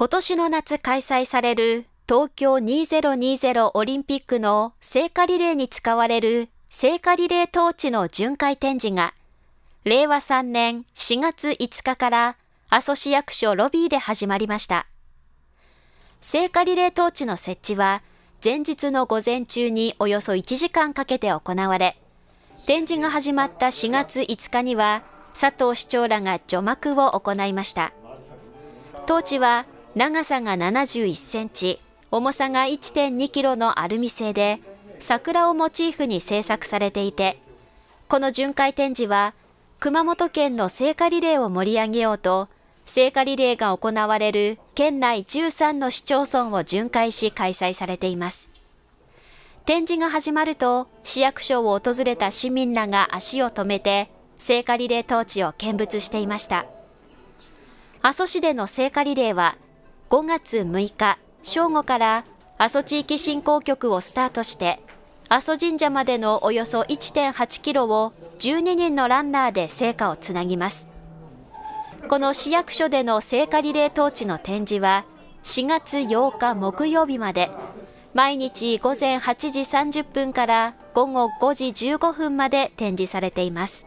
今年の夏開催される東京2020オリンピックの聖火リレーに使われる聖火リレートーチの巡回展示が令和3年4月5日から阿蘇市役所ロビーで始まりました。聖火リレートーチの設置は前日の午前中におよそ1時間かけて行われ、展示が始まった4月5日には佐藤市長らが除幕を行いました。トーチは長さが71センチ、重さが1.2キロのアルミ製で、桜をモチーフに制作されていて、この巡回展示は、熊本県の聖火リレーを盛り上げようと、聖火リレーが行われる県内13の市町村を巡回し開催されています。展示が始まると、市役所を訪れた市民らが足を止めて、聖火リレートーチを見物していました。阿蘇市での聖火リレーは、5月6日正午から阿蘇地域振興局をスタートして阿蘇神社までのおよそ1.8キロを12人のランナーで聖火をつなぎますこの市役所での聖火リレートーチの展示は4月8日木曜日まで毎日午前8時30分から午後5時15分まで展示されています